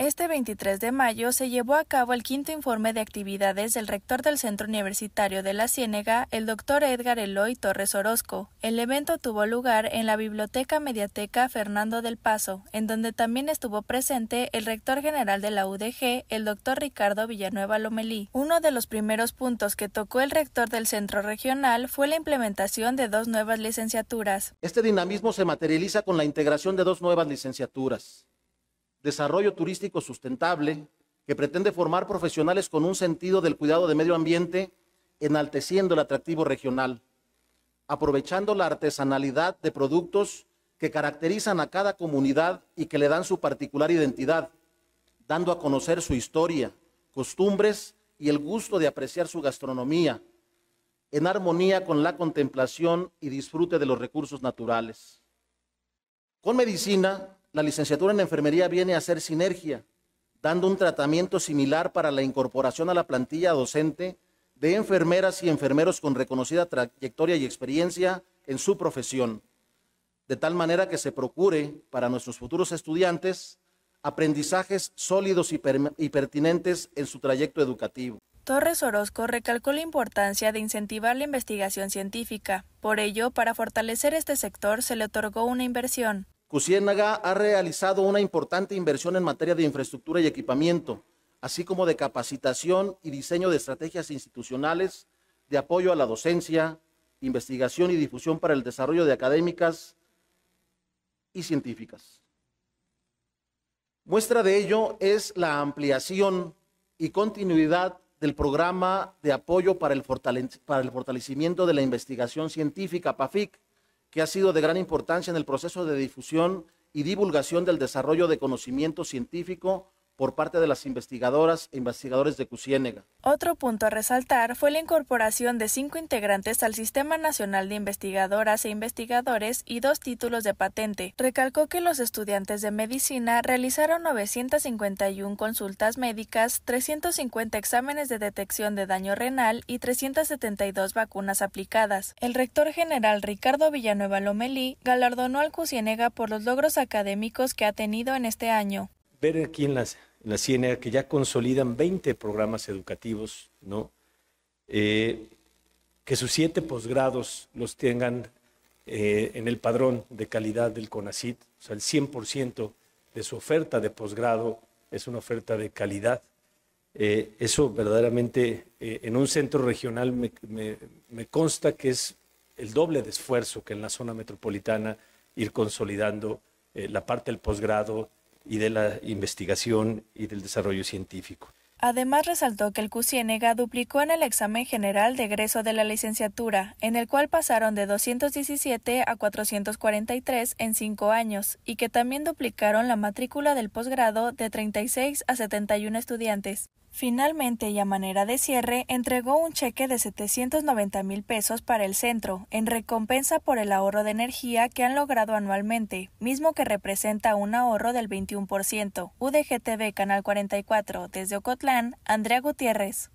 Este 23 de mayo se llevó a cabo el quinto informe de actividades del rector del Centro Universitario de la Ciénega, el doctor Edgar Eloy Torres Orozco. El evento tuvo lugar en la Biblioteca Mediateca Fernando del Paso, en donde también estuvo presente el rector general de la UDG, el doctor Ricardo Villanueva Lomelí. Uno de los primeros puntos que tocó el rector del Centro Regional fue la implementación de dos nuevas licenciaturas. Este dinamismo se materializa con la integración de dos nuevas licenciaturas desarrollo turístico sustentable que pretende formar profesionales con un sentido del cuidado de medio ambiente, enalteciendo el atractivo regional, aprovechando la artesanalidad de productos que caracterizan a cada comunidad y que le dan su particular identidad, dando a conocer su historia, costumbres y el gusto de apreciar su gastronomía, en armonía con la contemplación y disfrute de los recursos naturales. Con medicina la licenciatura en enfermería viene a hacer sinergia, dando un tratamiento similar para la incorporación a la plantilla docente de enfermeras y enfermeros con reconocida trayectoria y experiencia en su profesión, de tal manera que se procure para nuestros futuros estudiantes aprendizajes sólidos y, y pertinentes en su trayecto educativo. Torres Orozco recalcó la importancia de incentivar la investigación científica. Por ello, para fortalecer este sector se le otorgó una inversión Cusiénaga ha realizado una importante inversión en materia de infraestructura y equipamiento, así como de capacitación y diseño de estrategias institucionales de apoyo a la docencia, investigación y difusión para el desarrollo de académicas y científicas. Muestra de ello es la ampliación y continuidad del programa de apoyo para el, fortalecimiento de la investigación científica, PAFIC, que ha sido de gran importancia en el proceso de difusión y divulgación del desarrollo de conocimiento científico por parte de las investigadoras e investigadores de Cusiénega. Otro punto a resaltar fue la incorporación de cinco integrantes al Sistema Nacional de Investigadoras e Investigadores y dos títulos de patente. Recalcó que los estudiantes de medicina realizaron 951 consultas médicas, 350 exámenes de detección de daño renal y 372 vacunas aplicadas. El rector general Ricardo Villanueva Lomelí galardonó al Cusiénega por los logros académicos que ha tenido en este año. Ver quién la que ya consolidan 20 programas educativos, eh, que sus siete posgrados los tengan eh, en el padrón de calidad del CONACIT, o sea, el 100% de su oferta de posgrado es una oferta de calidad. Eh, eso verdaderamente en un centro regional me, consta que es el doble de esfuerzo que en la zona metropolitana ir consolidando la parte del posgrado, y de la investigación y del desarrollo científico. Además, resaltó que el CUCIENEGA duplicó en el examen general de egreso de la licenciatura, en el cual pasaron de 217 a 443 en cinco años, y que también duplicaron la matrícula del posgrado de 36 a 71 estudiantes. Finalmente y a manera de cierre, entregó un cheque de 790 mil pesos para el centro, en recompensa por el ahorro de energía que han logrado anualmente, mismo que representa un ahorro del 21%. UDGTV Canal 44, desde Ocotlán, Andrea Gutiérrez.